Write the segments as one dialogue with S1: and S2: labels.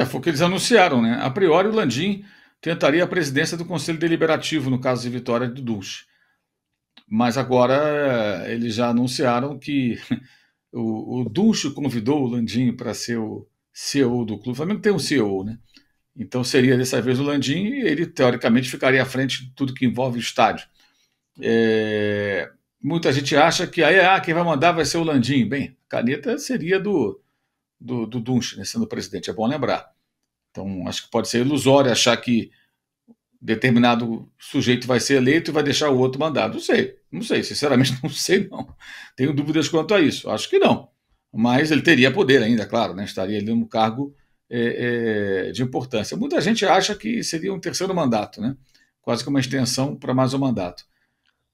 S1: É, foi o que eles anunciaram, né? A priori, o Landim tentaria a presidência do Conselho Deliberativo no caso de vitória do Dunch, Mas agora eh, eles já anunciaram que o, o convidou o Landim para ser o CEO do clube. O Flamengo tem um CEO, né? Então seria dessa vez o Landim e ele, teoricamente, ficaria à frente de tudo que envolve estádio. É... Muita gente acha que aí ah, quem vai mandar vai ser o Landim. Bem, a caneta seria do, do, do Dunch, né, sendo presidente, é bom lembrar. Então, acho que pode ser ilusório achar que determinado sujeito vai ser eleito e vai deixar o outro mandado. Não sei, não sei, sinceramente não sei não. Tenho dúvidas quanto a isso, acho que não. Mas ele teria poder ainda, claro, né? estaria ali no cargo é, é, de importância. Muita gente acha que seria um terceiro mandato, né? quase que uma extensão para mais um mandato.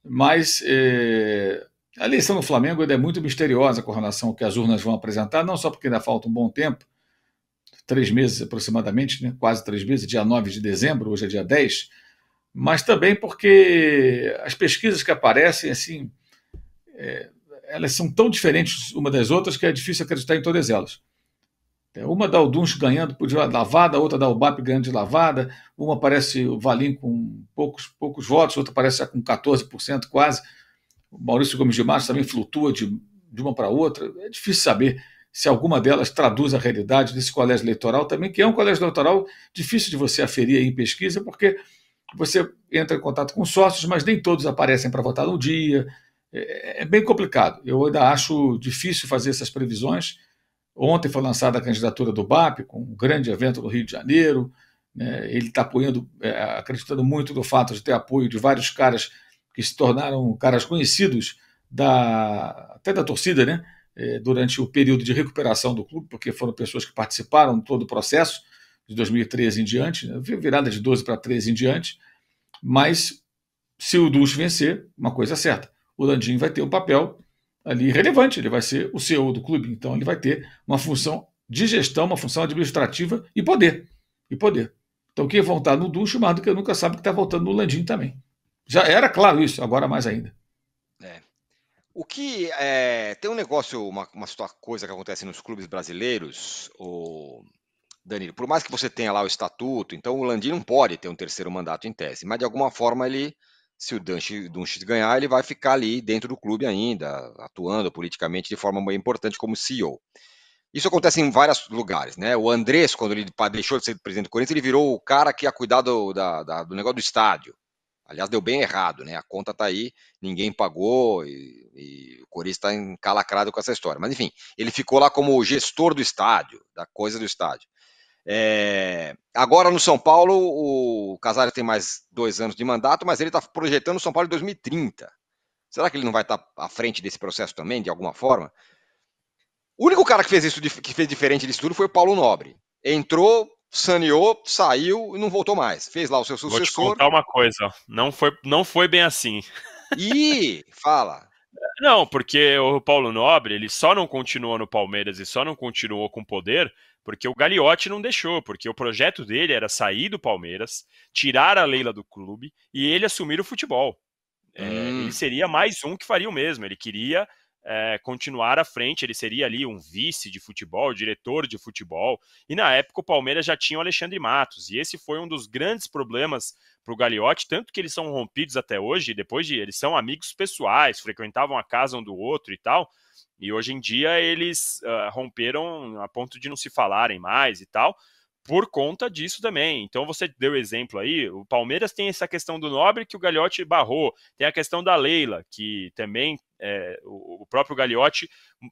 S1: Mas é, a eleição no Flamengo ainda é muito misteriosa com relação ao que as urnas vão apresentar, não só porque ainda falta um bom tempo, três meses aproximadamente, né? quase três meses, dia 9 de dezembro, hoje é dia 10, mas também porque as pesquisas que aparecem, assim, é, elas são tão diferentes uma das outras que é difícil acreditar em todas elas. É, uma dá o Dunch ganhando por de lavada, outra dá o BAP ganhando de lavada, uma parece o Valim com poucos, poucos votos, outra parece com 14% quase. Maurício Gomes de Março também flutua de, de uma para outra. É difícil saber se alguma delas traduz a realidade desse colégio eleitoral também, que é um colégio eleitoral difícil de você aferir em pesquisa, porque você entra em contato com sócios, mas nem todos aparecem para votar no dia. É, é, é bem complicado. Eu ainda acho difícil fazer essas previsões. Ontem foi lançada a candidatura do BAP, com um grande evento no Rio de Janeiro. Né? Ele está apoiando, é, acreditando muito no fato de ter apoio de vários caras que se tornaram caras conhecidos da, até da torcida, né? É, durante o período de recuperação do clube, porque foram pessoas que participaram de todo o processo de 2013 em diante, né? virada de 12 para 13 em diante, mas se o Ducho vencer, uma coisa é certa, o Landim vai ter um papel ali relevante, ele vai ser o CEO do clube, então ele vai ter uma função de gestão, uma função administrativa e poder, e poder. Então quem voltar votar no Ducho, mais do que nunca sabe que está voltando no Landim também. Já era claro isso, agora mais ainda.
S2: É. O que é, tem um negócio, uma, uma coisa que acontece nos clubes brasileiros, o Danilo, por mais que você tenha lá o estatuto, então o Landim não pode ter um terceiro mandato em tese, mas de alguma forma ele, se o Dunches ganhar, ele vai ficar ali dentro do clube ainda, atuando politicamente de forma importante como CEO. Isso acontece em vários lugares, né? O Andrés, quando ele deixou de ser presidente do Corinthians, ele virou o cara que ia cuidar do, da, da, do negócio do estádio. Aliás, deu bem errado, né? A conta está aí, ninguém pagou e, e o Corinthians está encalacrado com essa história. Mas enfim, ele ficou lá como gestor do estádio, da coisa do estádio. É... Agora no São Paulo, o Casares tem mais dois anos de mandato, mas ele está projetando o São Paulo em 2030. Será que ele não vai estar tá à frente desse processo também, de alguma forma? O único cara que fez isso, que fez diferente disso tudo foi o Paulo Nobre. Entrou, saneou, saiu e não voltou mais. Fez lá o seu sucessor. Vou te contar
S3: uma coisa, não foi, não foi bem assim. E fala. Não, porque o Paulo Nobre, ele só não continuou no Palmeiras e só não continuou com poder porque o Gagliotti não deixou, porque o projeto dele era sair do Palmeiras, tirar a Leila do clube e ele assumir o futebol. É, hum. É, ele seria mais um que faria o mesmo. Ele queria é, continuar à frente. Ele seria ali um vice de futebol, diretor de futebol. E na época o Palmeiras já tinha o Alexandre Matos. E esse foi um dos grandes problemas para o Gagliotti, tanto que eles são rompidos até hoje. Depois de eles são amigos pessoais, frequentavam a casa um do outro e tal. E hoje em dia eles uh, romperam a ponto de não se falarem mais e tal por conta disso também. Então você deu exemplo aí, o Palmeiras tem essa questão do Nobre que o Gagliotti barrou, tem a questão da Leila, que também é, o próprio Gagliotti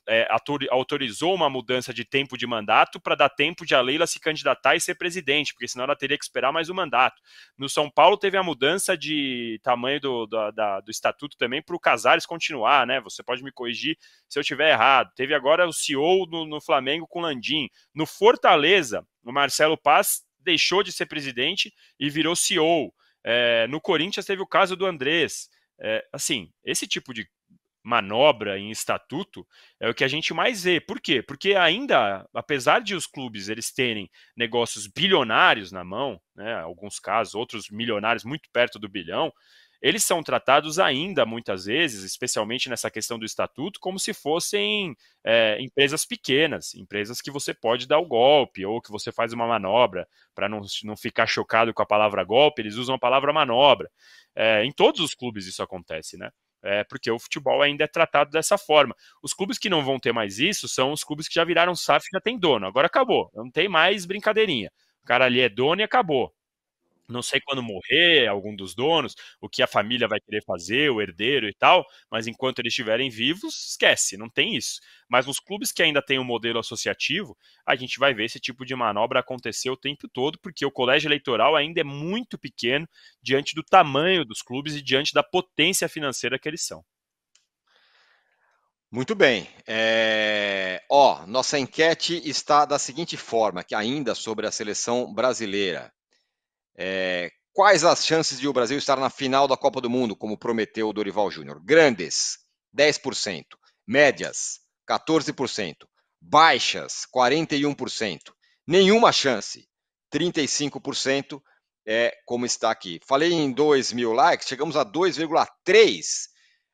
S3: é, autorizou uma mudança de tempo de mandato para dar tempo de a Leila se candidatar e ser presidente, porque senão ela teria que esperar mais um mandato. No São Paulo teve a mudança de tamanho do, do, da, do estatuto também para o Casares continuar, né? Você pode me corrigir se eu estiver errado. Teve agora o CEO no, no Flamengo com Landim. No Fortaleza, o Marcelo Paz deixou de ser presidente e virou CEO. É, no Corinthians teve o caso do Andrés. É, assim, esse tipo de manobra em estatuto é o que a gente mais vê. Por quê? Porque ainda, apesar de os clubes eles terem negócios bilionários na mão, né, alguns casos, outros milionários muito perto do bilhão, eles são tratados ainda muitas vezes, especialmente nessa questão do estatuto, como se fossem é, empresas pequenas, empresas que você pode dar o golpe ou que você faz uma manobra para não, não ficar chocado com a palavra golpe, eles usam a palavra manobra. É, em todos os clubes isso acontece, né? é, porque o futebol ainda é tratado dessa forma. Os clubes que não vão ter mais isso são os clubes que já viraram SAF e já tem dono. Agora acabou, não tem mais brincadeirinha. O cara ali é dono e acabou não sei quando morrer algum dos donos, o que a família vai querer fazer, o herdeiro e tal, mas enquanto eles estiverem vivos, esquece, não tem isso. Mas nos clubes que ainda tem o um modelo associativo, a gente vai ver esse tipo de manobra acontecer o tempo todo, porque o colégio eleitoral ainda é muito pequeno diante do tamanho dos clubes e diante da potência financeira que eles são.
S2: Muito bem. É... Ó, nossa enquete está da seguinte forma, que ainda sobre a seleção brasileira. É, quais as chances de o Brasil estar na final da Copa do Mundo, como prometeu o Dorival Júnior? Grandes, 10%. Médias, 14%. Baixas, 41%. Nenhuma chance, 35%. É eh, como está aqui. Falei em 2 mil likes, chegamos a 2,3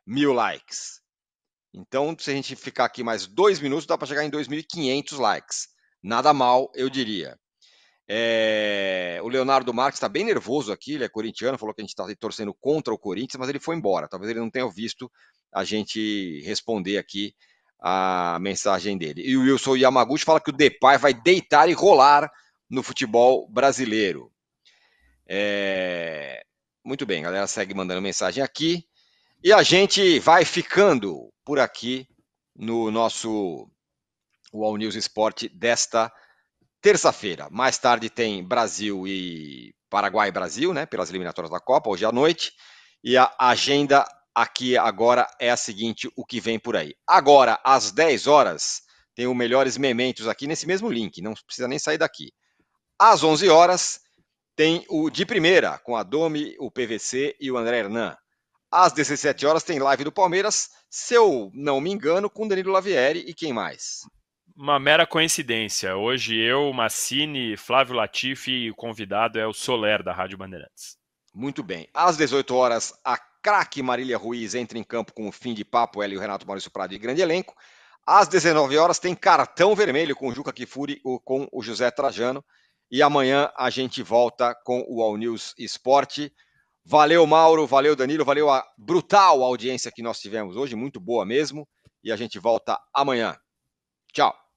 S2: mil likes. Então, se a gente ficar aqui mais dois minutos, dá para chegar em 2.500 likes. Nada mal, eu diria. É, o Leonardo Marques está bem nervoso aqui, ele é corintiano, falou que a gente está torcendo contra o Corinthians, mas ele foi embora. Talvez ele não tenha visto a gente responder aqui a mensagem dele. E o Wilson Yamaguchi fala que o Depay vai deitar e rolar no futebol brasileiro. É... Muito bem, galera segue mandando mensagem aqui. E a gente vai ficando por aqui no nosso All News Esporte desta semana Terça-feira, mais tarde tem Brasil e Paraguai Brasil, né? Pelas eliminatórias da Copa, hoje à noite. E a agenda aqui agora é a seguinte: o que vem por aí. Agora, às 10 horas, tem o Melhores Mementos aqui nesse mesmo link, não precisa nem sair daqui. Às 11 horas, tem o de primeira, com a Domi, o PVC e o André Hernan. Às 17 horas, tem live do Palmeiras, se eu não me engano, com Danilo Lavieri e quem mais?
S3: uma mera coincidência. Hoje eu, Massini, Flávio Latifi e o convidado é o Soler da Rádio Bandeirantes. Muito bem.
S2: Às 18 horas, a craque Marília Ruiz entra em campo com o fim de papo, ela e o Renato Maurício Prado e grande elenco. Às 19 horas tem cartão vermelho com o Juca Kifuri ou com o José Trajano. E amanhã a gente volta com o All News Esporte. Valeu, Mauro, valeu, Danilo, valeu a brutal audiência que nós tivemos hoje, muito boa mesmo. E a gente volta amanhã. Tchau.